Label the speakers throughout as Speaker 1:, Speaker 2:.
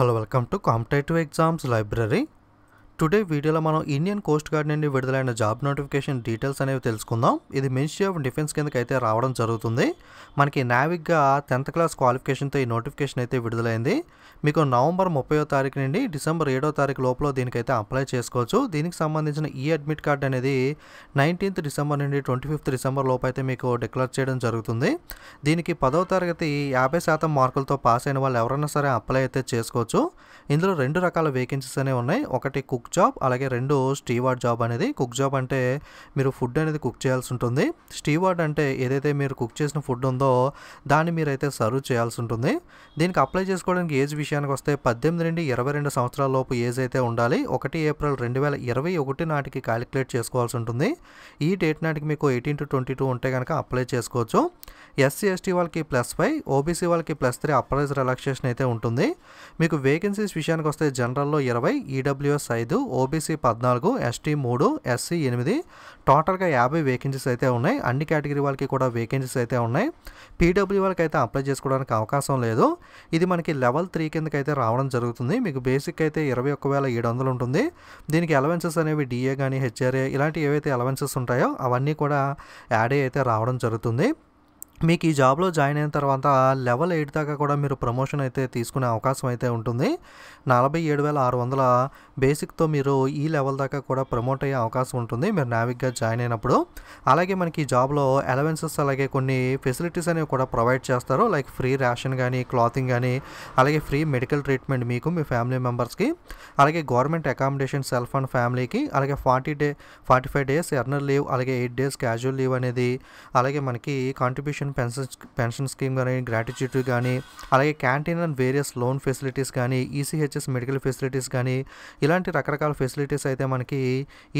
Speaker 1: Hello, welcome to Competitive Exams Library. Today వీడియోలో మనం Indian coast gourd నుండి విడుదలైన జాబ్ నోటిఫికేషన్ డీటెయిల్స్ అనేవి తెలుసుకుందాం ఇది మినిస్ట్రీ ఆఫ్ డిఫెన్స్ కిందకి అయితే రావడం జరుగుతుంది మనకి నావిక్గా టెన్త్ క్లాస్ క్వాలిఫికేషన్తో ఈ నోటిఫికేషన్ అయితే విడుదలైంది మీకు నవంబర్ ముప్పయో తారీఖు నుండి డిసెంబర్ ఏడో తారీఖు లోపల దీనికైతే అప్లై చేసుకోవచ్చు దీనికి సంబంధించిన ఈ అడ్మిట్ కార్డ్ అనేది నైన్టీన్త్ డిసెంబర్ నుండి ట్వంటీ ఫిఫ్త్ డిసెంబర్ లోపు అయితే మీకు డిక్లేర్ చేయడం జరుగుతుంది దీనికి పదవ తరగతి యాభై శాతం మార్కులతో పాస్ అయిన వాళ్ళు ఎవరైనా సరే అప్లై అయితే చేసుకోవచ్చు ఇందులో రెండు రకాల వేకెన్సీస్ అనేవి ఉన్నాయి ఒకటి కుక్ కుక్ జాబ్ అలాగే రెండు స్టీవార్డ్ జాబ్ అనేది కుక్ జాబ్ అంటే మీరు ఫుడ్ అనేది కుక్ చేయాల్సి ఉంటుంది స్టీవార్డ్ అంటే ఏదైతే మీరు కుక్ చేసిన ఫుడ్ ఉందో దాన్ని మీరైతే సర్వ్ చేయాల్సి ఉంటుంది దీనికి అప్లై చేసుకోవడానికి ఏజ్ విషయానికి వస్తే పద్దెనిమిది నుండి ఇరవై రెండు సంవత్సరాల లోపు ఏజ్ అయితే ఉండాలి ఒకటి ఏప్రిల్ రెండు వేల ఇరవై ఒకటి నాటికి క్యాలిక్యులేట్ చేసుకోవాల్సి ఉంటుంది ఈ డేట్ నాటికి మీకు ఎయిటీన్ టు ట్వంటీ టూ ఉంటే కనుక అప్లై చేసుకోవచ్చు ఎస్సీ ఎస్టీ వాళ్ళకి ప్లస్ ఫైవ్ ఓబీసీ వాళ్ళకి ప్లస్ త్రీ అప్రైజ్ రిలాక్సేషన్ అయితే ఉంటుంది మీకు వేకెన్సీస్ విషయానికి వస్తే జనరల్లో ఇరవై ఈడబ్ల్యూఎస్ ఐదు ఐదు ఓబీసీ పద్నాలుగు ఎస్టీ మూడు ఎస్సీ ఎనిమిది టోటల్గా యాభై వేకెన్సీస్ అయితే ఉన్నాయి అన్ని కేటగిరీ వాళ్ళకి కూడా వేకెన్సీస్ అయితే ఉన్నాయి పీడబ్ల్యూ వాళ్ళకి అయితే అప్లై చేసుకోవడానికి అవకాశం లేదు ఇది మనకి లెవెల్ త్రీ కిందకి అయితే రావడం జరుగుతుంది మీకు బేసిక్ అయితే ఇరవై ఒక్క వేల ఏడు వందలు ఉంటుంది దీనికి అలవెన్సెస్ అనేవి డిఏ కానీ హెచ్ఆర్ఏ ఇలాంటివి ఏవైతే అలవెన్సెస్ ఉంటాయో అవన్నీ కూడా యాడ్ అయితే రావడం జరుగుతుంది మీకు ఈ జాబ్లో జాయిన్ అయిన తర్వాత లెవెల్ ఎయిట్ దాకా కూడా మీరు ప్రమోషన్ అయితే తీసుకునే అవకాశం అయితే ఉంటుంది నలభై ఏడు వేల ఆరు వందల బేసిక్తో మీరు ఈ లెవెల్ దాకా కూడా ప్రమోట్ అయ్యే అవకాశం ఉంటుంది మీరు నావిక్గా జాయిన్ అయినప్పుడు అలాగే మనకి ఈ జాబ్లో అలవెన్సెస్ అలాగే కొన్ని ఫెసిలిటీస్ అనేవి కూడా ప్రొవైడ్ చేస్తారు లైక్ ఫ్రీ రేషన్ కానీ క్లాతింగ్ కానీ అలాగే ఫ్రీ మెడికల్ ట్రీట్మెంట్ మీకు మీ ఫ్యామిలీ మెంబర్స్కి అలాగే గవర్నమెంట్ అకామిడేషన్ సెల్ఫ్ అండ్ ఫ్యామిలీకి అలాగే forty day forty five days earned leave అలాగే ఎయిట్ డేస్ క్యాజువల్ లీవ్ అనేది అలాగే మనకి కాంట్రిబ్యూషన్ పెన్షన్ పెన్షన్ స్కీమ్ కానీ గ్రాటిట్యూటీ కానీ అలాగే canteen and various loan facilities కానీ ఈసీహెచ్ఎస్ మెడికల్ ఫెసిలిటీస్ కానీ ఇలాంటి రకరకాల ఫెసిలిటీస్ అయితే మనకి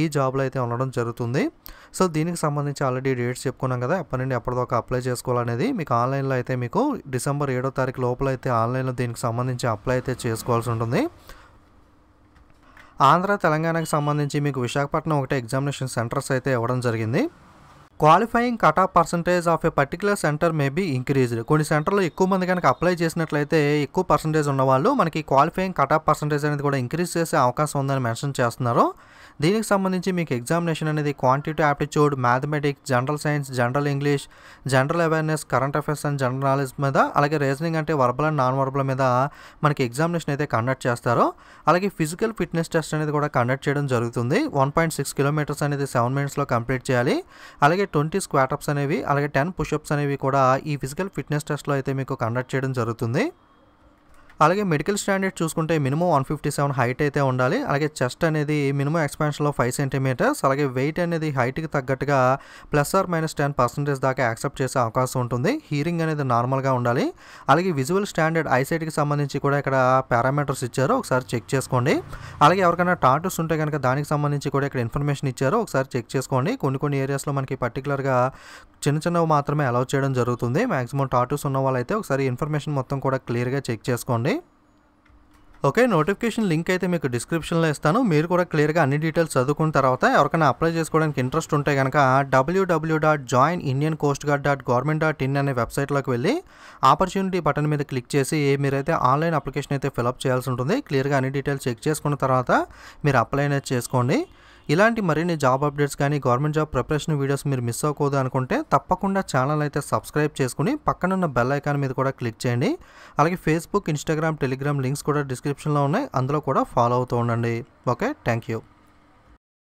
Speaker 1: ఈ జాబ్లో అయితే ఉండడం జరుగుతుంది సో దీనికి సంబంధించి ఆల్రెడీ డేట్స్ చెప్పుకున్నాం కదా ఎప్పటి నుండి ఎప్పటిదాకా అప్లై చేసుకోవాలనేది మీకు ఆన్లైన్లో అయితే మీకు డిసెంబర్ ఏడో తారీఖు లోపల అయితే ఆన్లైన్లో దీనికి సంబంధించి అప్లై అయితే చేసుకోవాల్సి ఉంటుంది ఆంధ్ర తెలంగాణకు సంబంధించి మీకు విశాఖపట్నం ఒకటే ఎగ్జామినేషన్ సెంటర్స్ అయితే ఇవ్వడం జరిగింది qualifying cutoff percentage of a particular centre may increased కొన్ని సెంటర్లో ఎక్కువ మంది కనుక అప్లై చేసినట్లయితే ఎక్కువ పర్సంటేజ్ ఉన్నవాళ్ళు మనకి క్వాలిఫైయింగ్ కటాఫ్ పర్సంటేజ్ అనేది కూడా ఇంక్రీజ్ చేసే అవకాశం ఉందని మెన్షన్ చేస్తున్నారు దీనికి సంబంధించి మీకు ఎగ్జామినేషన్ అనేది quantity aptitude mathematics general science general English general awareness current affairs and general knowledge మీద అలాగే రీజనింగ్ అంటే వర్బల్ అండ్ నాన్ వర్బల్ మీద మనకి ఎగ్జామినేషన్ అయితే కండక్ట్ చేస్తారు అలాగే ఫిజికల్ ఫిట్నెస్ టెస్ట్ అనేది కూడా కండక్ట్ చేయడం జరుగుతుంది వన్ పాయింట్ సిక్స్ కిలోమీటర్స్ అనేది సెవెన్ మినిట్స్లో కంప్లీట్ చేయాలి అలాగే అలాగే ట్వంటీ స్క్వాటప్స్ అనేవి అలాగే టెన్ పుషప్స్ అనేవి కూడా ఈ ఫిజికల్ ఫిట్నెస్ టెస్ట్లో అయితే మీకు కండక్ట్ చేయడం జరుగుతుంది అలాగే మెడికల్ స్టాండర్డ్ చూసుకుంటే minimum one fifty seven height అయితే ఉండాలి అలాగే చెస్ట్ అనేది మినిమం ఎక్స్పాన్షన్లో ఫైవ్ సెంటీమీటర్స్ అలాగే వెయిట్ అనేది హైట్కి తగ్గట్టుగా plus or minus ten percentage దాకా యాక్సెప్ట్ చేసే అవకాశం ఉంటుంది హీరింగ్ అనేది నార్మల్గా ఉండాలి అలాగే విజువల్ స్టాండర్డ్ ఐసైట్కి సంబంధించి కూడా ఇక్కడ పారామీటర్స్ ఇచ్చారు ఒకసారి చెక్ చేసుకోండి అలాగే ఎవరికైనా టాటూస్ ఉంటే కనుక దానికి సంబంధించి కూడా ఇక్కడ ఇన్ఫర్మేషన్ ఇచ్చారు ఒకసారి చెక్ చేసుకోండి కొన్ని కొన్ని ఏరియాస్లో మనకి పర్టికులర్గా చిన్న చిన్నవి మాత్రమే అలౌ చేయడం జరుగుతుంది మ్యాక్సిమం టాటూస్ ఉన్న వాళ్ళైతే ఒకసారి ఇన్ఫర్మేషన్ మొత్తం కూడా క్లియర్గా చెక్ చేసుకోండి చేసుకోండి ఓకే నోటిఫికేషన్ లింక్ అయితే మీకు డిస్క్రిప్షన్లో ఇస్తాను మీరు కూడా క్లియర్గా అన్ని డీటెయిల్స్ చదువుకున్న తర్వాత ఎవరికైనా అప్లై చేసుకోవడానికి ఇంట్రెస్ట్ ఉంటే కనుక WWW dot join Indian coast guard dot government dot in అనే వెబ్సైట్లోకి వెళ్ళి ఆపర్చునిటీ బటన్ మీద క్లిక్ చేసి మీరైతే ఆన్లైన్ అప్లికేషన్ అయితే ఫిల్అప్ చేయాల్సి ఉంటుంది క్లియర్గా అన్ని డీటెయిల్స్ చెక్ చేసుకున్న తర్వాత మీరు అప్లై అనేది చేసుకోండి ఇలాంటి మరిన్ని జాబ్ అప్డేట్స్ కానీ గవర్నమెంట్ జాబ్ ప్రిపరేషన్ వీడియోస్ మీరు మిస్ అవ్వకూడదు అనుకుంటే తప్పకుండా ఛానల్ అయితే సబ్స్క్రైబ్ చేసుకుని పక్కనున్న బెల్ ఐకాన్ మీద కూడా క్లిక్ చేయండి అలాగే ఫేస్బుక్ ఇన్స్టాగ్రామ్ టెలిగ్రామ్ లింక్స్ కూడా డిస్క్రిప్షన్లో ఉన్నాయి అందులో కూడా ఫాలో అవుతూ ఉండండి ఓకే థ్యాంక్ యూ